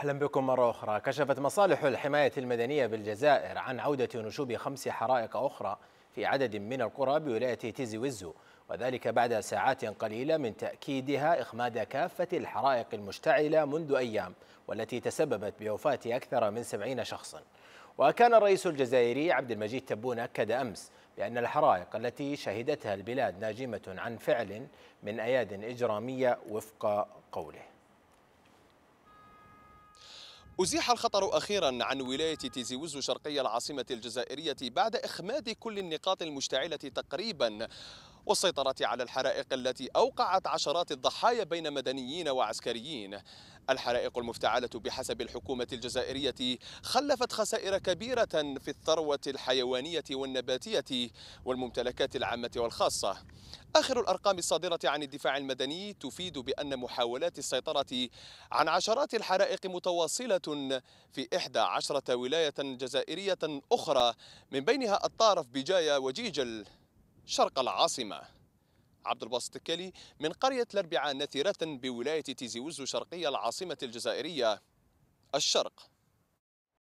اهلا بكم مره اخرى كشفت مصالح الحمايه المدنيه بالجزائر عن عوده نشوب خمس حرائق اخرى في عدد من القرى بولايه تيزي وزو وذلك بعد ساعات قليله من تاكيدها اخماد كافه الحرائق المشتعله منذ ايام والتي تسببت بوفاه اكثر من 70 شخصا وكان الرئيس الجزائري عبد المجيد تبون اكد امس بان الحرائق التي شهدتها البلاد ناجمه عن فعل من اياد اجراميه وفق قوله أزيح الخطر أخيرا عن ولاية تيزي وزو شرقي العاصمة الجزائرية بعد إخماد كل النقاط المشتعلة تقريبا والسيطرة على الحرائق التي أوقعت عشرات الضحايا بين مدنيين وعسكريين الحرائق المفتعلة بحسب الحكومة الجزائرية خلفت خسائر كبيرة في الثروة الحيوانية والنباتية والممتلكات العامة والخاصة آخر الأرقام الصادرة عن الدفاع المدني تفيد بأن محاولات السيطرة عن عشرات الحرائق متواصلة في إحدى عشرة ولاية جزائرية أخرى من بينها الطارف بجاية وجيجل شرق العاصمة عبد الباسط التكالي من قرية الأربعاء نثيرة بولاية تيزي وزو شرقية العاصمة الجزائرية الشرق